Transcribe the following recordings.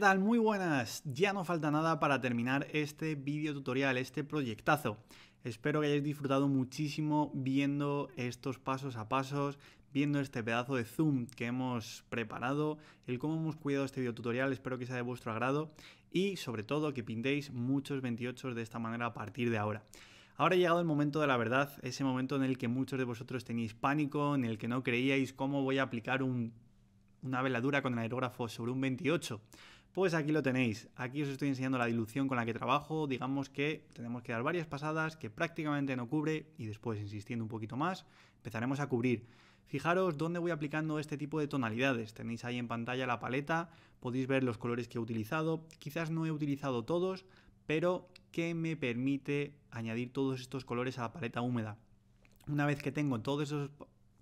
tal? Muy buenas. Ya no falta nada para terminar este vídeo tutorial, este proyectazo. Espero que hayáis disfrutado muchísimo viendo estos pasos a pasos, viendo este pedazo de zoom que hemos preparado, el cómo hemos cuidado este video tutorial, espero que sea de vuestro agrado y sobre todo que pintéis muchos 28 de esta manera a partir de ahora. Ahora ha llegado el momento de la verdad, ese momento en el que muchos de vosotros tenéis pánico, en el que no creíais cómo voy a aplicar una veladura con el aerógrafo sobre un 28. Pues aquí lo tenéis. Aquí os estoy enseñando la dilución con la que trabajo. Digamos que tenemos que dar varias pasadas que prácticamente no cubre y después, insistiendo un poquito más, empezaremos a cubrir. Fijaros dónde voy aplicando este tipo de tonalidades. Tenéis ahí en pantalla la paleta, podéis ver los colores que he utilizado. Quizás no he utilizado todos, pero ¿qué me permite añadir todos estos colores a la paleta húmeda. Una vez que tengo todos esos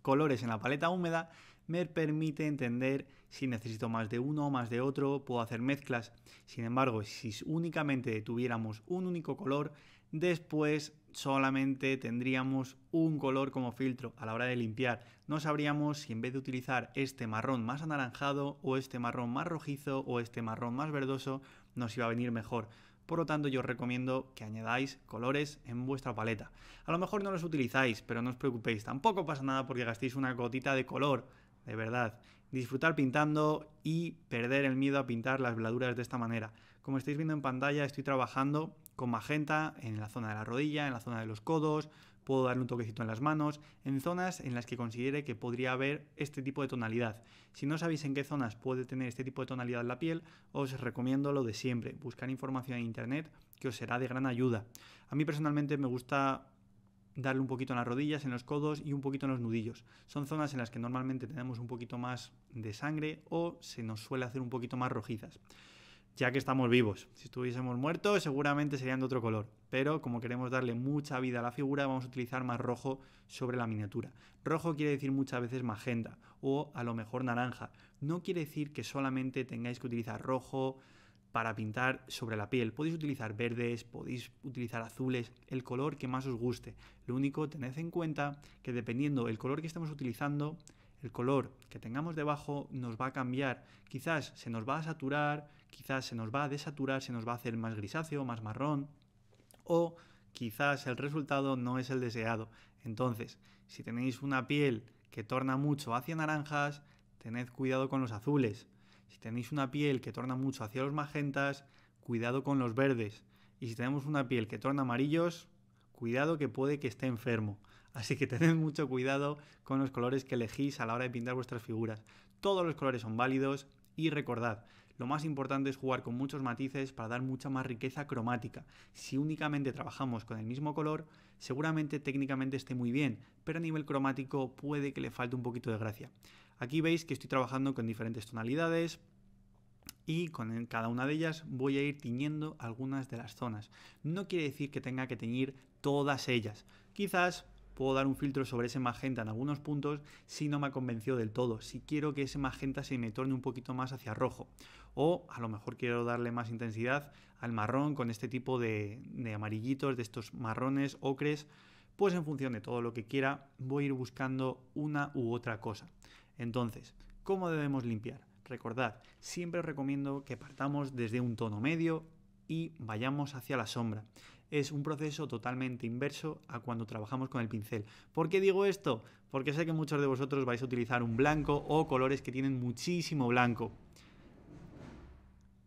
colores en la paleta húmeda, me permite entender si necesito más de uno o más de otro, puedo hacer mezclas. Sin embargo, si únicamente tuviéramos un único color, después solamente tendríamos un color como filtro a la hora de limpiar. No sabríamos si en vez de utilizar este marrón más anaranjado o este marrón más rojizo o este marrón más verdoso, nos iba a venir mejor. Por lo tanto, yo os recomiendo que añadáis colores en vuestra paleta. A lo mejor no los utilizáis, pero no os preocupéis, tampoco pasa nada porque gastéis una gotita de color de verdad. Disfrutar pintando y perder el miedo a pintar las veladuras de esta manera. Como estáis viendo en pantalla, estoy trabajando con magenta en la zona de la rodilla, en la zona de los codos, puedo darle un toquecito en las manos, en zonas en las que considere que podría haber este tipo de tonalidad. Si no sabéis en qué zonas puede tener este tipo de tonalidad la piel, os recomiendo lo de siempre, buscar información en internet que os será de gran ayuda. A mí personalmente me gusta darle un poquito en las rodillas, en los codos y un poquito en los nudillos. Son zonas en las que normalmente tenemos un poquito más de sangre o se nos suele hacer un poquito más rojizas ya que estamos vivos. Si estuviésemos muertos, seguramente serían de otro color. Pero como queremos darle mucha vida a la figura, vamos a utilizar más rojo sobre la miniatura. Rojo quiere decir muchas veces magenta o a lo mejor naranja. No quiere decir que solamente tengáis que utilizar rojo, para pintar sobre la piel. Podéis utilizar verdes, podéis utilizar azules, el color que más os guste. Lo único, tened en cuenta que dependiendo del color que estemos utilizando, el color que tengamos debajo nos va a cambiar. Quizás se nos va a saturar, quizás se nos va a desaturar, se nos va a hacer más grisáceo, más marrón, o quizás el resultado no es el deseado. Entonces, si tenéis una piel que torna mucho hacia naranjas, tened cuidado con los azules si tenéis una piel que torna mucho hacia los magentas, cuidado con los verdes. Y si tenemos una piel que torna amarillos, cuidado que puede que esté enfermo. Así que tened mucho cuidado con los colores que elegís a la hora de pintar vuestras figuras. Todos los colores son válidos y recordad, lo más importante es jugar con muchos matices para dar mucha más riqueza cromática. Si únicamente trabajamos con el mismo color, seguramente técnicamente esté muy bien, pero a nivel cromático puede que le falte un poquito de gracia. Aquí veis que estoy trabajando con diferentes tonalidades y con cada una de ellas voy a ir tiñendo algunas de las zonas. No quiere decir que tenga que teñir todas ellas. Quizás puedo dar un filtro sobre ese magenta en algunos puntos si no me ha convencido del todo, si quiero que ese magenta se me torne un poquito más hacia rojo. O a lo mejor quiero darle más intensidad al marrón con este tipo de, de amarillitos, de estos marrones, ocres. Pues en función de todo lo que quiera, voy a ir buscando una u otra cosa. Entonces, ¿cómo debemos limpiar? Recordad, siempre os recomiendo que partamos desde un tono medio y vayamos hacia la sombra. Es un proceso totalmente inverso a cuando trabajamos con el pincel. ¿Por qué digo esto? Porque sé que muchos de vosotros vais a utilizar un blanco o colores que tienen muchísimo blanco.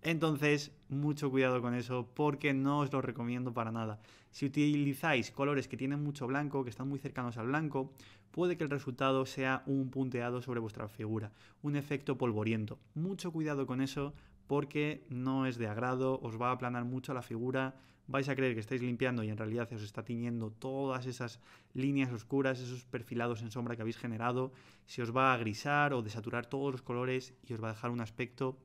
Entonces, mucho cuidado con eso porque no os lo recomiendo para nada. Si utilizáis colores que tienen mucho blanco, que están muy cercanos al blanco, puede que el resultado sea un punteado sobre vuestra figura, un efecto polvoriento. Mucho cuidado con eso porque no es de agrado, os va a aplanar mucho la figura, vais a creer que estáis limpiando y en realidad se os está tiñendo todas esas líneas oscuras, esos perfilados en sombra que habéis generado, se os va a grisar o desaturar todos los colores y os va a dejar un aspecto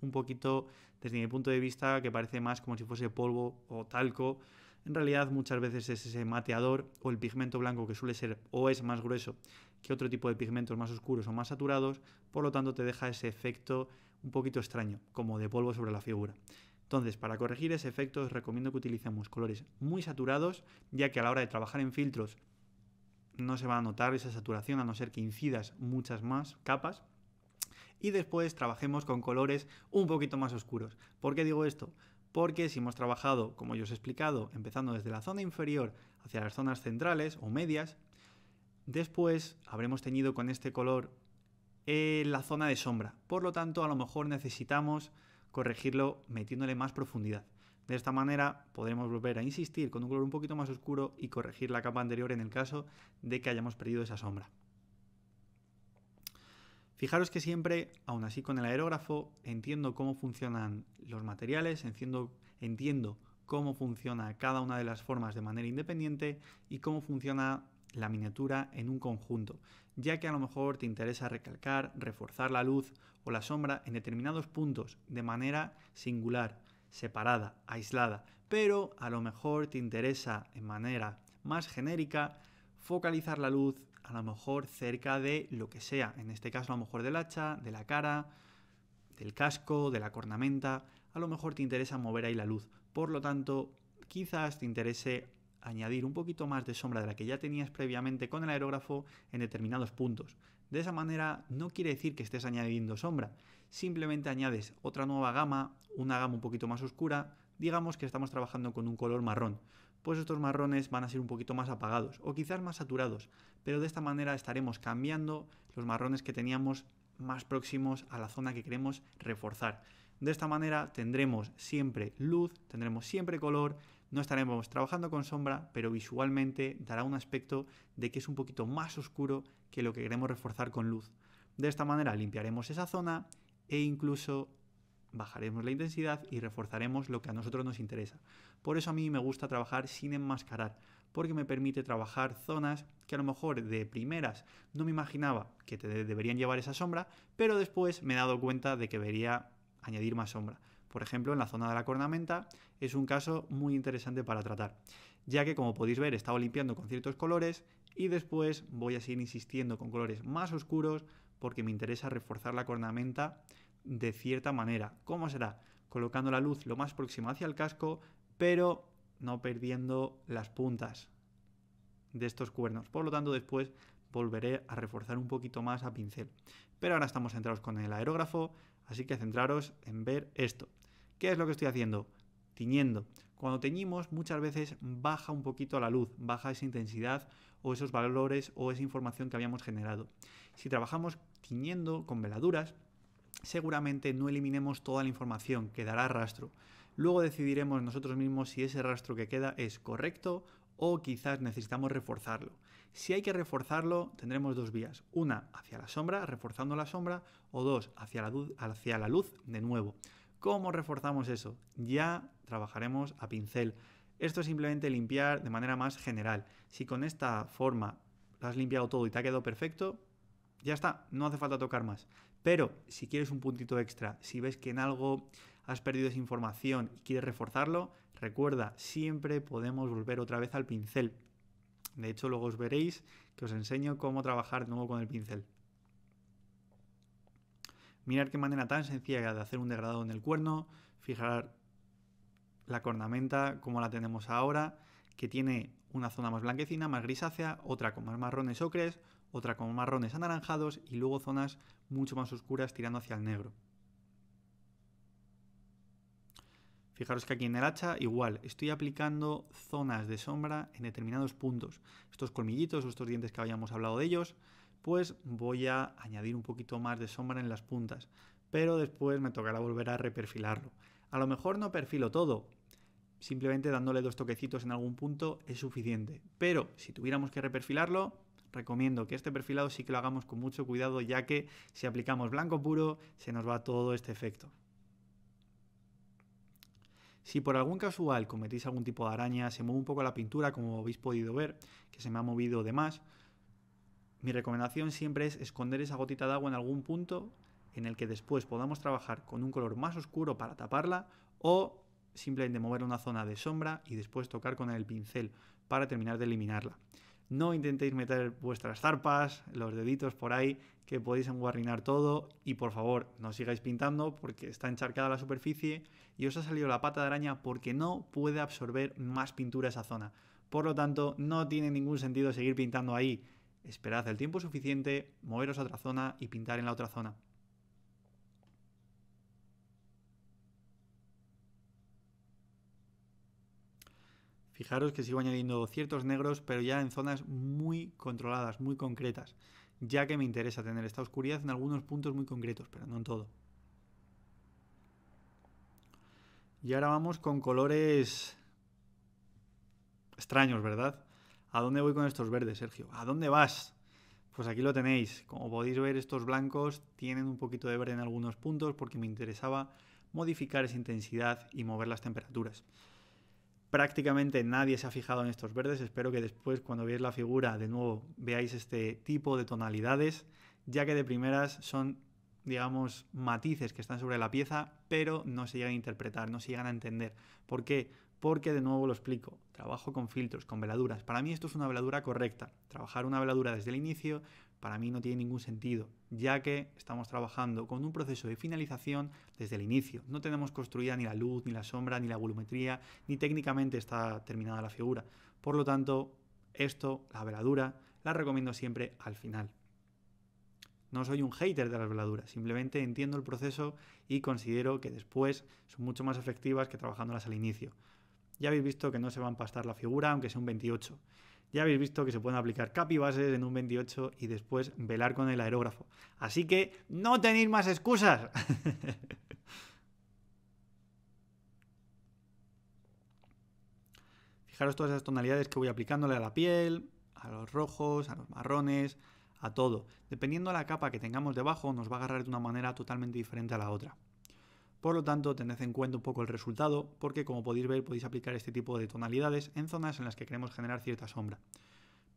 un poquito, desde mi punto de vista, que parece más como si fuese polvo o talco. En realidad muchas veces es ese mateador o el pigmento blanco que suele ser o es más grueso que otro tipo de pigmentos más oscuros o más saturados, por lo tanto te deja ese efecto un poquito extraño, como de polvo sobre la figura. Entonces, para corregir ese efecto os recomiendo que utilicemos colores muy saturados, ya que a la hora de trabajar en filtros no se va a notar esa saturación a no ser que incidas muchas más capas y después trabajemos con colores un poquito más oscuros. ¿Por qué digo esto? Porque si hemos trabajado, como yo os he explicado, empezando desde la zona inferior hacia las zonas centrales o medias, después habremos teñido con este color eh, la zona de sombra. Por lo tanto, a lo mejor necesitamos corregirlo metiéndole más profundidad. De esta manera podremos volver a insistir con un color un poquito más oscuro y corregir la capa anterior en el caso de que hayamos perdido esa sombra. Fijaros que siempre, aún así con el aerógrafo, entiendo cómo funcionan los materiales, entiendo, entiendo cómo funciona cada una de las formas de manera independiente y cómo funciona la miniatura en un conjunto, ya que a lo mejor te interesa recalcar, reforzar la luz o la sombra en determinados puntos de manera singular, separada, aislada, pero a lo mejor te interesa en manera más genérica focalizar la luz, a lo mejor cerca de lo que sea, en este caso a lo mejor del hacha, de la cara, del casco, de la cornamenta, a lo mejor te interesa mover ahí la luz. Por lo tanto, quizás te interese añadir un poquito más de sombra de la que ya tenías previamente con el aerógrafo en determinados puntos. De esa manera no quiere decir que estés añadiendo sombra, simplemente añades otra nueva gama, una gama un poquito más oscura, digamos que estamos trabajando con un color marrón, pues estos marrones van a ser un poquito más apagados o quizás más saturados, pero de esta manera estaremos cambiando los marrones que teníamos más próximos a la zona que queremos reforzar. De esta manera tendremos siempre luz, tendremos siempre color, no estaremos trabajando con sombra, pero visualmente dará un aspecto de que es un poquito más oscuro que lo que queremos reforzar con luz. De esta manera limpiaremos esa zona e incluso bajaremos la intensidad y reforzaremos lo que a nosotros nos interesa. Por eso a mí me gusta trabajar sin enmascarar, porque me permite trabajar zonas que a lo mejor de primeras no me imaginaba que te deberían llevar esa sombra, pero después me he dado cuenta de que debería añadir más sombra. Por ejemplo, en la zona de la cornamenta es un caso muy interesante para tratar, ya que como podéis ver he estado limpiando con ciertos colores y después voy a seguir insistiendo con colores más oscuros porque me interesa reforzar la cornamenta de cierta manera. ¿Cómo será? Colocando la luz lo más próxima hacia el casco, pero no perdiendo las puntas de estos cuernos. Por lo tanto, después volveré a reforzar un poquito más a pincel. Pero ahora estamos centrados con el aerógrafo, así que centraros en ver esto. ¿Qué es lo que estoy haciendo? Tiñendo. Cuando teñimos muchas veces baja un poquito la luz, baja esa intensidad o esos valores o esa información que habíamos generado. Si trabajamos tiñendo con veladuras, seguramente no eliminemos toda la información, quedará rastro. Luego decidiremos nosotros mismos si ese rastro que queda es correcto o quizás necesitamos reforzarlo. Si hay que reforzarlo, tendremos dos vías. Una hacia la sombra, reforzando la sombra, o dos hacia la luz, hacia la luz de nuevo. ¿Cómo reforzamos eso? Ya trabajaremos a pincel. Esto es simplemente limpiar de manera más general. Si con esta forma lo has limpiado todo y te ha quedado perfecto, ya está, no hace falta tocar más. Pero si quieres un puntito extra, si ves que en algo has perdido esa información y quieres reforzarlo, recuerda, siempre podemos volver otra vez al pincel. De hecho, luego os veréis que os enseño cómo trabajar de nuevo con el pincel. Mirar qué manera tan sencilla de hacer un degradado en el cuerno, fijar la cornamenta como la tenemos ahora, que tiene una zona más blanquecina, más grisácea, otra con más marrones ocres, otra con marrones anaranjados y luego zonas mucho más oscuras tirando hacia el negro. Fijaros que aquí en el hacha igual, estoy aplicando zonas de sombra en determinados puntos. Estos colmillitos o estos dientes que habíamos hablado de ellos, pues voy a añadir un poquito más de sombra en las puntas, pero después me tocará volver a reperfilarlo. A lo mejor no perfilo todo, simplemente dándole dos toquecitos en algún punto es suficiente, pero si tuviéramos que reperfilarlo, recomiendo que este perfilado sí que lo hagamos con mucho cuidado, ya que si aplicamos blanco puro se nos va todo este efecto. Si por algún casual cometís algún tipo de araña, se mueve un poco la pintura, como habéis podido ver, que se me ha movido de más, mi recomendación siempre es esconder esa gotita de agua en algún punto en el que después podamos trabajar con un color más oscuro para taparla o simplemente mover una zona de sombra y después tocar con el pincel para terminar de eliminarla. No intentéis meter vuestras zarpas, los deditos por ahí, que podéis enguarrinar todo. Y por favor, no sigáis pintando porque está encharcada la superficie y os ha salido la pata de araña porque no puede absorber más pintura esa zona. Por lo tanto, no tiene ningún sentido seguir pintando ahí. Esperad el tiempo suficiente, moveros a otra zona y pintar en la otra zona. Fijaros que sigo añadiendo ciertos negros, pero ya en zonas muy controladas, muy concretas, ya que me interesa tener esta oscuridad en algunos puntos muy concretos, pero no en todo. Y ahora vamos con colores extraños, ¿verdad? ¿A dónde voy con estos verdes, Sergio? ¿A dónde vas? Pues aquí lo tenéis. Como podéis ver, estos blancos tienen un poquito de verde en algunos puntos porque me interesaba modificar esa intensidad y mover las temperaturas prácticamente nadie se ha fijado en estos verdes. Espero que después, cuando veáis la figura, de nuevo veáis este tipo de tonalidades, ya que de primeras son, digamos, matices que están sobre la pieza, pero no se llegan a interpretar, no se llegan a entender. ¿Por qué? Porque de nuevo lo explico, trabajo con filtros, con veladuras. Para mí esto es una veladura correcta. Trabajar una veladura desde el inicio para mí no tiene ningún sentido, ya que estamos trabajando con un proceso de finalización desde el inicio. No tenemos construida ni la luz, ni la sombra, ni la volumetría, ni técnicamente está terminada la figura. Por lo tanto, esto, la veladura, la recomiendo siempre al final. No soy un hater de las veladuras, simplemente entiendo el proceso y considero que después son mucho más efectivas que trabajándolas al inicio. Ya habéis visto que no se va a empastar la figura, aunque sea un 28 ya habéis visto que se pueden aplicar capi en un 28 y después velar con el aerógrafo. Así que no tenéis más excusas. Fijaros todas esas tonalidades que voy aplicándole a la piel, a los rojos, a los marrones, a todo. Dependiendo de la capa que tengamos debajo, nos va a agarrar de una manera totalmente diferente a la otra. Por lo tanto, tened en cuenta un poco el resultado, porque como podéis ver, podéis aplicar este tipo de tonalidades en zonas en las que queremos generar cierta sombra.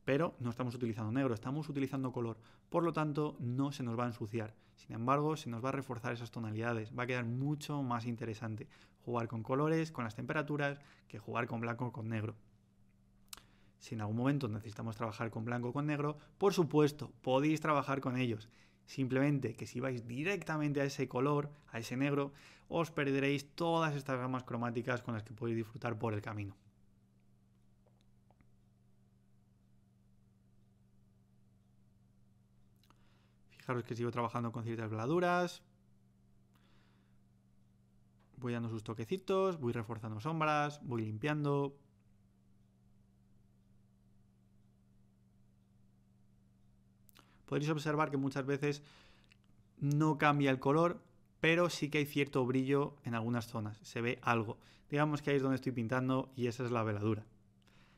Pero no estamos utilizando negro, estamos utilizando color, por lo tanto no se nos va a ensuciar. Sin embargo, se nos va a reforzar esas tonalidades, va a quedar mucho más interesante jugar con colores, con las temperaturas, que jugar con blanco o con negro si en algún momento necesitamos trabajar con blanco o con negro, por supuesto, podéis trabajar con ellos. Simplemente que si vais directamente a ese color, a ese negro, os perderéis todas estas gamas cromáticas con las que podéis disfrutar por el camino. Fijaros que sigo trabajando con ciertas veladuras. Voy dando sus toquecitos, voy reforzando sombras, voy limpiando, Podéis observar que muchas veces no cambia el color, pero sí que hay cierto brillo en algunas zonas, se ve algo. Digamos que ahí es donde estoy pintando y esa es la veladura.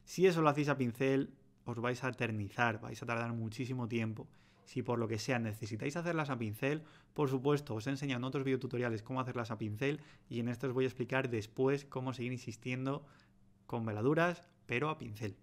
Si eso lo hacéis a pincel, os vais a eternizar, vais a tardar muchísimo tiempo. Si por lo que sea necesitáis hacerlas a pincel, por supuesto, os he enseñado en otros videotutoriales cómo hacerlas a pincel y en esto os voy a explicar después cómo seguir insistiendo con veladuras, pero a pincel.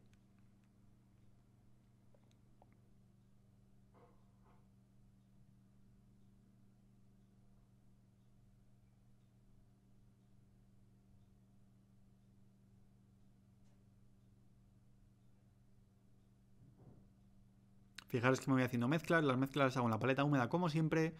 Fijaros que me voy haciendo mezclas, las mezclas las hago en la paleta húmeda como siempre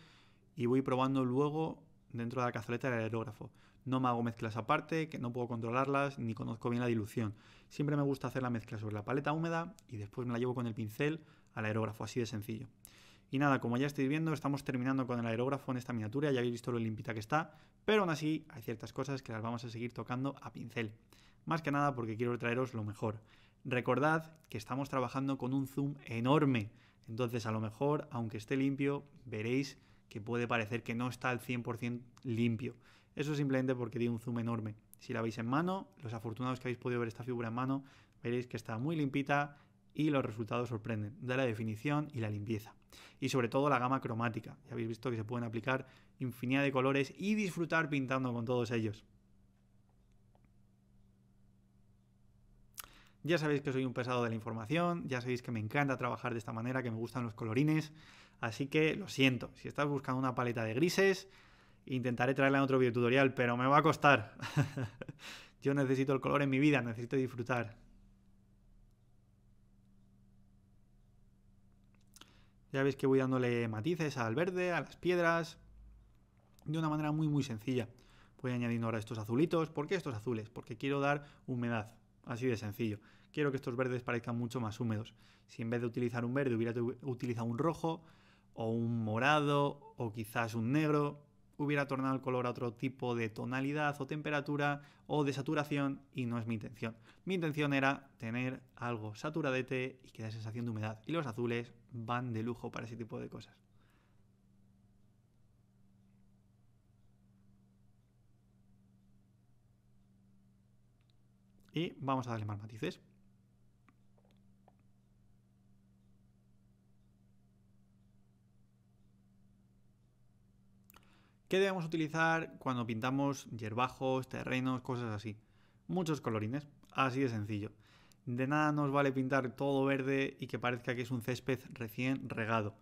y voy probando luego dentro de la cazoleta del aerógrafo. No me hago mezclas aparte, que no puedo controlarlas ni conozco bien la dilución. Siempre me gusta hacer la mezcla sobre la paleta húmeda y después me la llevo con el pincel al aerógrafo, así de sencillo. Y nada, como ya estáis viendo, estamos terminando con el aerógrafo en esta miniatura, ya habéis visto lo limpita que está, pero aún así hay ciertas cosas que las vamos a seguir tocando a pincel. Más que nada porque quiero traeros lo mejor. Recordad que estamos trabajando con un zoom enorme. Entonces a lo mejor, aunque esté limpio, veréis que puede parecer que no está al 100% limpio. Eso simplemente porque tiene un zoom enorme. Si la veis en mano, los afortunados que habéis podido ver esta figura en mano, veréis que está muy limpita y los resultados sorprenden de la definición y la limpieza. Y sobre todo la gama cromática. Ya habéis visto que se pueden aplicar infinidad de colores y disfrutar pintando con todos ellos. Ya sabéis que soy un pesado de la información, ya sabéis que me encanta trabajar de esta manera, que me gustan los colorines, así que lo siento, si estás buscando una paleta de grises, intentaré traerla en otro videotutorial, pero me va a costar. Yo necesito el color en mi vida, necesito disfrutar. Ya veis que voy dándole matices al verde, a las piedras, de una manera muy muy sencilla. Voy añadiendo ahora estos azulitos. ¿Por qué estos azules? Porque quiero dar humedad. Así de sencillo. Quiero que estos verdes parezcan mucho más húmedos. Si en vez de utilizar un verde hubiera utilizado un rojo o un morado o quizás un negro, hubiera tornado el color a otro tipo de tonalidad o temperatura o de saturación y no es mi intención. Mi intención era tener algo saturadete y que da sensación de humedad. Y los azules van de lujo para ese tipo de cosas. y vamos a darle más matices. ¿Qué debemos utilizar cuando pintamos hierbajos, terrenos, cosas así? Muchos colorines, así de sencillo. De nada nos vale pintar todo verde y que parezca que es un césped recién regado.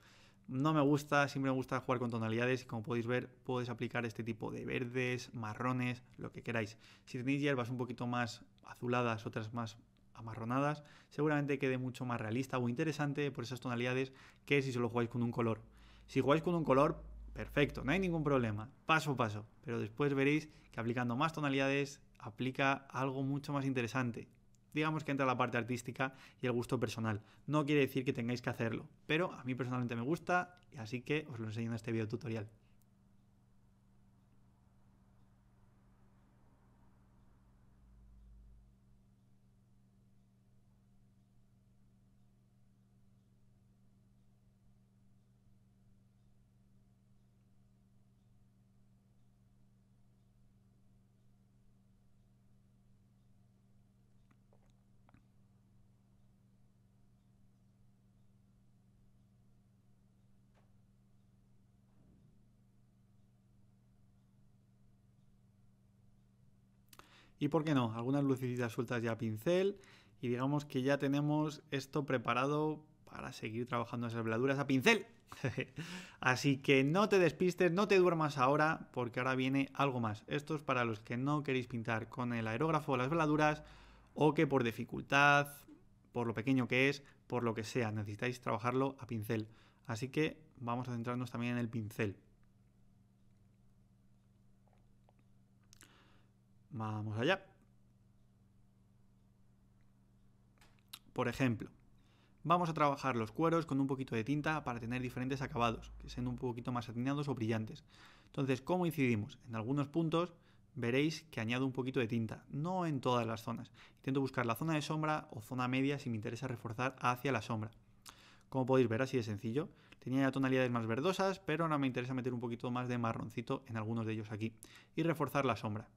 No me gusta, siempre me gusta jugar con tonalidades y como podéis ver podéis aplicar este tipo de verdes, marrones, lo que queráis. Si tenéis hierbas un poquito más azuladas, otras más amarronadas, seguramente quede mucho más realista o interesante por esas tonalidades que si solo jugáis con un color. Si jugáis con un color, perfecto, no hay ningún problema, paso a paso, pero después veréis que aplicando más tonalidades aplica algo mucho más interesante. Digamos que entra la parte artística y el gusto personal. No quiere decir que tengáis que hacerlo, pero a mí personalmente me gusta y así que os lo enseño en este video tutorial. y, ¿por qué no?, algunas lucecitas sueltas ya a pincel y digamos que ya tenemos esto preparado para seguir trabajando esas veladuras a pincel. Así que no te despistes, no te duermas ahora, porque ahora viene algo más. Esto es para los que no queréis pintar con el aerógrafo las veladuras o que por dificultad, por lo pequeño que es, por lo que sea, necesitáis trabajarlo a pincel. Así que vamos a centrarnos también en el pincel. Vamos allá. Por ejemplo, vamos a trabajar los cueros con un poquito de tinta para tener diferentes acabados, que sean un poquito más atinados o brillantes. Entonces, ¿cómo incidimos? En algunos puntos veréis que añado un poquito de tinta, no en todas las zonas. Intento buscar la zona de sombra o zona media si me interesa reforzar hacia la sombra. Como podéis ver, así de sencillo. Tenía ya tonalidades más verdosas, pero ahora me interesa meter un poquito más de marroncito en algunos de ellos aquí y reforzar la sombra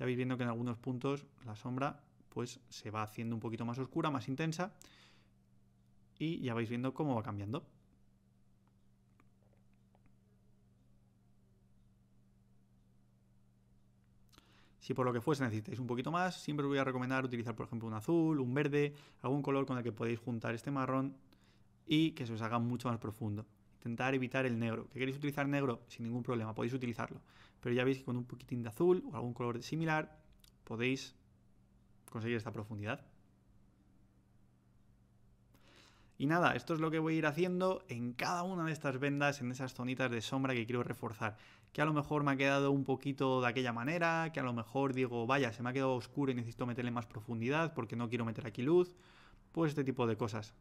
ya vais viendo que en algunos puntos la sombra pues se va haciendo un poquito más oscura, más intensa y ya vais viendo cómo va cambiando. Si por lo que fuese necesitáis un poquito más, siempre os voy a recomendar utilizar, por ejemplo, un azul, un verde, algún color con el que podéis juntar este marrón y que se os haga mucho más profundo. Intentar evitar el negro. ¿Que queréis utilizar negro? Sin ningún problema, podéis utilizarlo pero ya veis que con un poquitín de azul o algún color similar podéis conseguir esta profundidad. Y nada, esto es lo que voy a ir haciendo en cada una de estas vendas, en esas zonitas de sombra que quiero reforzar. Que a lo mejor me ha quedado un poquito de aquella manera, que a lo mejor digo, vaya, se me ha quedado oscuro y necesito meterle más profundidad porque no quiero meter aquí luz. Pues este tipo de cosas.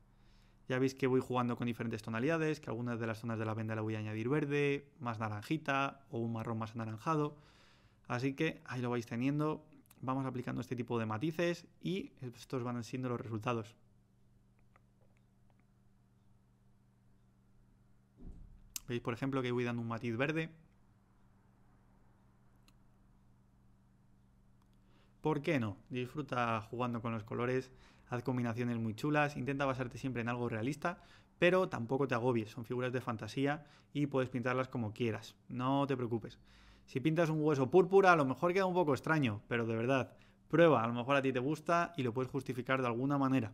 Ya veis que voy jugando con diferentes tonalidades, que algunas de las zonas de la venda la voy a añadir verde, más naranjita o un marrón más anaranjado. Así que ahí lo vais teniendo. Vamos aplicando este tipo de matices y estos van siendo los resultados. Veis, por ejemplo, que voy dando un matiz verde ¿Por qué no? Disfruta jugando con los colores, haz combinaciones muy chulas, intenta basarte siempre en algo realista, pero tampoco te agobies, son figuras de fantasía y puedes pintarlas como quieras, no te preocupes. Si pintas un hueso púrpura, a lo mejor queda un poco extraño, pero de verdad, prueba, a lo mejor a ti te gusta y lo puedes justificar de alguna manera.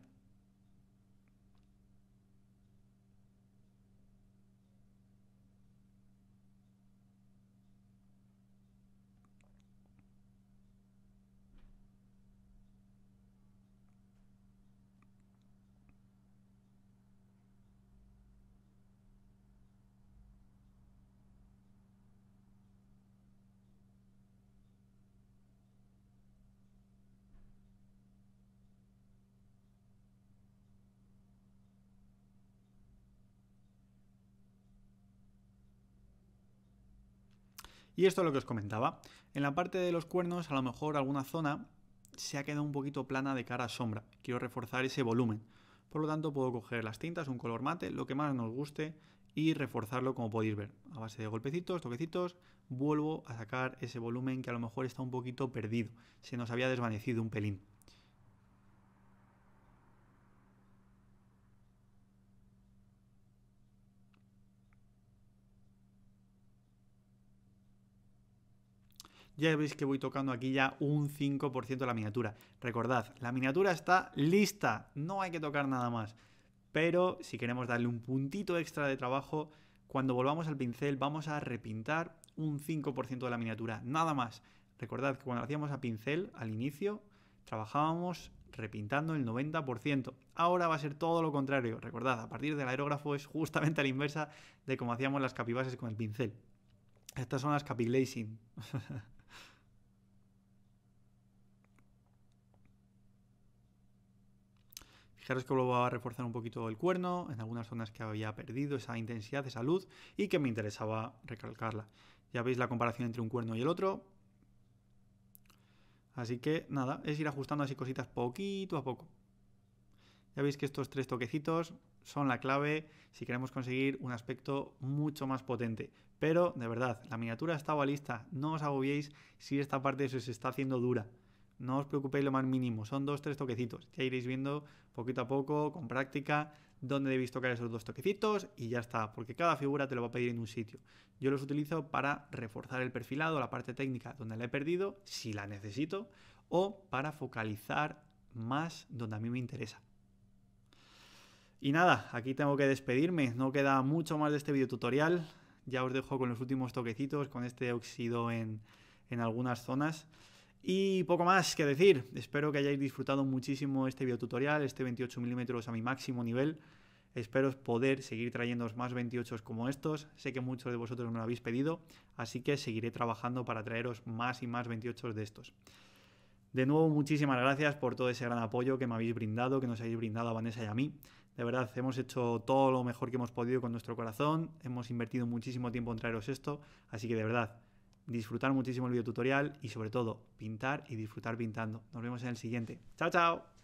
Y esto es lo que os comentaba. En la parte de los cuernos, a lo mejor alguna zona se ha quedado un poquito plana de cara a sombra. Quiero reforzar ese volumen. Por lo tanto, puedo coger las tintas, un color mate, lo que más nos guste y reforzarlo como podéis ver. A base de golpecitos, toquecitos, vuelvo a sacar ese volumen que a lo mejor está un poquito perdido. Se nos había desvanecido un pelín. ya veis que voy tocando aquí ya un 5% de la miniatura. Recordad, la miniatura está lista, no hay que tocar nada más. Pero si queremos darle un puntito extra de trabajo, cuando volvamos al pincel vamos a repintar un 5% de la miniatura, nada más. Recordad que cuando hacíamos a pincel al inicio, trabajábamos repintando el 90%. Ahora va a ser todo lo contrario. Recordad, a partir del aerógrafo es justamente a la inversa de cómo hacíamos las capibases con el pincel. Estas son las capiglazing. que lo va a reforzar un poquito el cuerno en algunas zonas que había perdido esa intensidad, esa luz y que me interesaba recalcarla. Ya veis la comparación entre un cuerno y el otro. Así que nada, es ir ajustando así cositas poquito a poco. Ya veis que estos tres toquecitos son la clave si queremos conseguir un aspecto mucho más potente. Pero de verdad, la miniatura estaba lista, no os agobiéis si esta parte se os está haciendo dura. No os preocupéis lo más mínimo, son dos, tres toquecitos. Ya iréis viendo poquito a poco, con práctica, dónde debéis tocar esos dos toquecitos y ya está, porque cada figura te lo va a pedir en un sitio. Yo los utilizo para reforzar el perfilado, la parte técnica donde la he perdido, si la necesito, o para focalizar más donde a mí me interesa. Y nada, aquí tengo que despedirme, no queda mucho más de este video tutorial. Ya os dejo con los últimos toquecitos, con este óxido en algunas zonas. Y poco más que decir. Espero que hayáis disfrutado muchísimo este videotutorial, este 28 milímetros a mi máximo nivel. Espero poder seguir trayéndoos más 28 como estos. Sé que muchos de vosotros me lo habéis pedido, así que seguiré trabajando para traeros más y más 28 de estos. De nuevo, muchísimas gracias por todo ese gran apoyo que me habéis brindado, que nos habéis brindado a Vanessa y a mí. De verdad, hemos hecho todo lo mejor que hemos podido con nuestro corazón, hemos invertido muchísimo tiempo en traeros esto, así que de verdad, disfrutar muchísimo el tutorial y sobre todo pintar y disfrutar pintando. Nos vemos en el siguiente. Chao, chao.